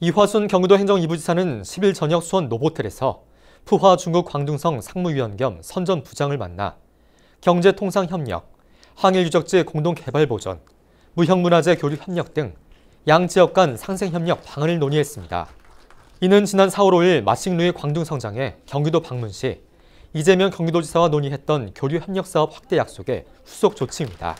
이화순 경기도 행정이부지사는 10일 저녁 수원 노보텔에서 푸화 중국 광둥성 상무위원 겸 선전 부장을 만나 경제통상협력, 항일유적지 공동개발보전, 무형문화재 교류협력 등 양 지역 간 상생협력 방안을 논의했습니다. 이는 지난 4월 5일 마칭루의 광둥성장에 경기도 방문 시 이재명 경기도지사와 논의했던 교류협력사업 확대 약속의 후속 조치입니다.